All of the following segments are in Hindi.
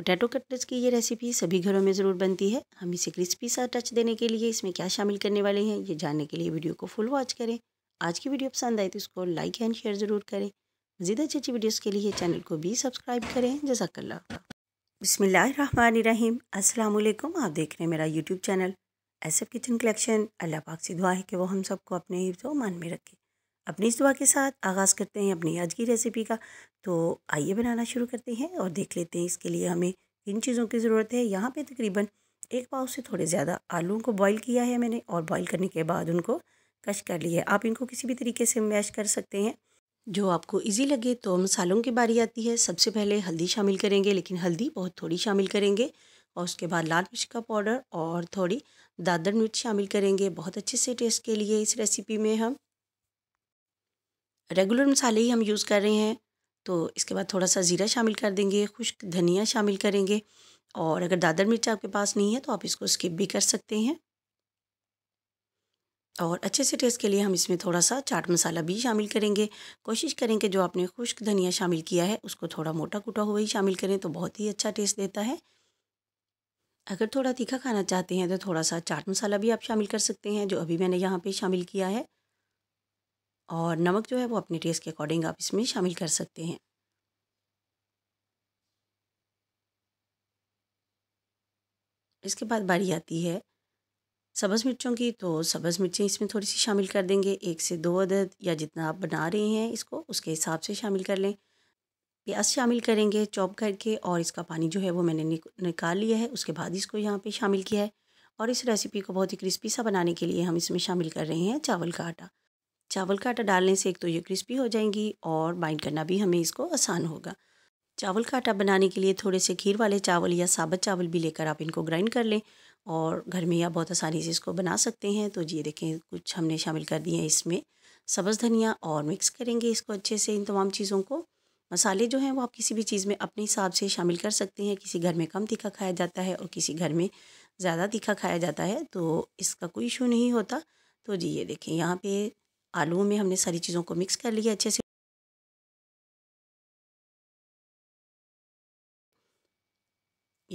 पोटैटो कटलेट्स की ये रेसिपी सभी घरों में ज़रूर बनती है हम इसे क्रिस्पी सा टच देने के लिए इसमें क्या शामिल करने वाले हैं ये जानने के लिए वीडियो को फुल वॉच करें आज की वीडियो पसंद आई तो इसको लाइक एंड शेयर ज़रूर करें मजीद अच्छी अच्छी वीडियोज़ के लिए चैनल को भी सब्सक्राइब करें जजाकल्ला बसमीम असलकुम आप देख रहे हैं मेरा YouTube channel S F kitchen collection Allah पाक से दुआ है कि वो हम सबको अपने हिफ्ज़ मान में रखें अपनी इस दुआ के साथ आगाज़ करते हैं अपनी आज की रेसिपी का तो आइए बनाना शुरू करते हैं और देख लेते हैं इसके लिए हमें किन चीज़ों की ज़रूरत है यहाँ पे तकरीबन एक पाव से थोड़े ज़्यादा आलूओं को बॉईल किया है मैंने और बॉईल करने के बाद उनको कश कर लिया है आप इनको किसी भी तरीके से मैश कर सकते हैं जो आपको ईजी लगे तो मसालों की बारी आती है सबसे पहले हल्दी शामिल करेंगे लेकिन हल्दी बहुत थोड़ी शामिल करेंगे और उसके बाद लाल मिर्च का पाउडर और थोड़ी दादर मिर्च शामिल करेंगे बहुत अच्छे से टेस्ट के लिए इस रेसिपी में हम रेगुलर मसाले ही हम यूज़ कर रहे हैं तो इसके बाद थोड़ा सा ज़ीरा शामिल कर देंगे खुश्क धनिया शामिल करेंगे और अगर दादर मिर्च आपके पास नहीं है तो आप इसको स्किप भी कर सकते हैं और अच्छे से टेस्ट के लिए हम इसमें थोड़ा सा चाट मसाला भी शामिल करेंगे कोशिश करें कि जो आपने खुश्क धनिया शामिल किया है उसको थोड़ा मोटा कूटा हुआ ही शामिल करें तो बहुत ही अच्छा टेस्ट देता है अगर थोड़ा तीखा खाना चाहते हैं तो थोड़ा सा चाट मसाला भी आप शामिल कर सकते हैं जो अभी मैंने यहाँ पर शामिल किया है और नमक जो है वो अपने टेस्ट के अकॉर्डिंग आप इसमें शामिल कर सकते हैं इसके बाद बारी आती है सब्ज़ मिर्चों की तो सब्ज़ मिर्चें इसमें थोड़ी सी शामिल कर देंगे एक से दो अदद या जितना आप बना रहे हैं इसको उसके हिसाब से शामिल कर लें प्याज शामिल करेंगे चॉप करके और इसका पानी जो है वो मैंने निकाल लिया है उसके बाद इसको यहाँ पे शामिल किया है और इस रेसिपी को बहुत ही क्रिस्पी सा बनाने के लिए हम इसमें शामिल कर रहे हैं चावल का आटा चावल का आटा डालने से एक तो ये क्रिस्पी हो जाएंगी और बाइंड करना भी हमें इसको आसान होगा चावल का आटा बनाने के लिए थोड़े से खीर वाले चावल या साबत चावल भी लेकर आप इनको ग्राइंड कर लें और घर में या बहुत आसानी से इसको बना सकते हैं तो ये देखें कुछ हमने शामिल कर दिए हैं इसमें सब्ज़ धनिया और मिक्स करेंगे इसको अच्छे से इन तमाम चीज़ों को मसाले जो हैं वो आप किसी भी चीज़ में अपने हिसाब से शामिल कर सकते हैं किसी घर में कम तीखा खाया जाता है और किसी घर में ज़्यादा तीखा खाया जाता है तो इसका कोई इशू नहीं होता तो जी ये देखें यहाँ पे आलूओं में हमने सारी चीज़ों को मिक्स कर लिया अच्छे से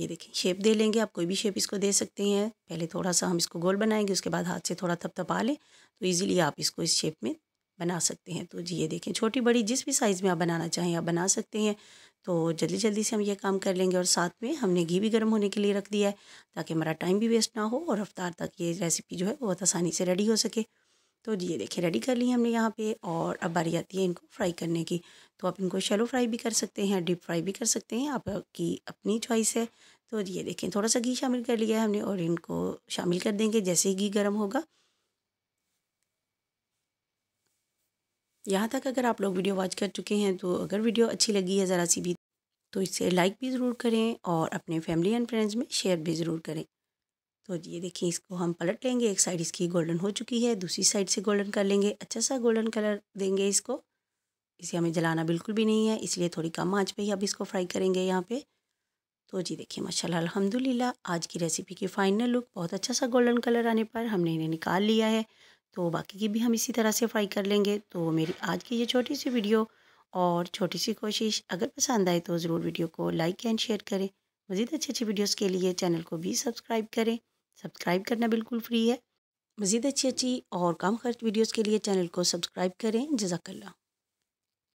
ये देखिए शेप दे लेंगे आप कोई भी शेप इसको दे सकते हैं पहले थोड़ा सा हम इसको गोल बनाएंगे उसके बाद हाथ से थोड़ा थपथपा लें तो इजीली आप इसको इस शेप में बना सकते हैं तो जी ये देखें छोटी बड़ी जिस भी साइज़ में आप बनाना चाहें आप बना सकते हैं तो जल्दी जल्दी से हम ये काम कर लेंगे और साथ में हमने घी भी गर्म होने के लिए रख दिया है ताकि हमारा टाइम भी वेस्ट ना हो और रफ्तार तक ये रेसिपी जो है बहुत आसानी से रेडी हो सके तो ये देखिए रेडी कर ली हमने यहाँ पे और अब बारी आती है इनको फ्राई करने की तो आप इनको शेलो फ्राई भी कर सकते हैं डीप फ्राई भी कर सकते हैं आपकी अपनी चॉइस है तो ये देखें थोड़ा सा घी शामिल कर लिया है हमने और इनको शामिल कर देंगे जैसे ही घी गर्म होगा यहाँ तक अगर आप लोग वीडियो वॉच कर चुके हैं तो अगर वीडियो अच्छी लगी है ज़रा सी भी तो इसे लाइक भी ज़रूर करें और अपने फैमिली एंड फ्रेंड्स में शेयर भी ज़रूर करें तो ये देखिए इसको हम पलट लेंगे एक साइड इसकी गोल्डन हो चुकी है दूसरी साइड से गोल्डन कर लेंगे अच्छा सा गोल्डन कलर देंगे इसको इसे हमें जलाना बिल्कुल भी नहीं है इसलिए थोड़ी कम आँच पर ही अब इसको फ्राई करेंगे यहाँ पर तो जी देखिए माशाल्लाह अल्हम्दुलिल्लाह आज की रेसिपी की फाइनल लुक बहुत अच्छा सा गोल्डन कलर आने पर हमने इन्हें निकाल लिया है तो बाकी की भी हम इसी तरह से फ्राई कर लेंगे तो मेरी आज की ये छोटी सी वीडियो और छोटी सी कोशिश अगर पसंद आए तो ज़रूर वीडियो को लाइक एंड शेयर करें मज़ीद अच्छी अच्छी वीडियोज़ के लिए चैनल को भी सब्सक्राइब करें सब्सक्राइब करना बिल्कुल फ्री है मज़ीद अच्छी अच्छी और कम खर्च वीडियोज़ के लिए चैनल को सब्सक्राइब करें जजाकल्ला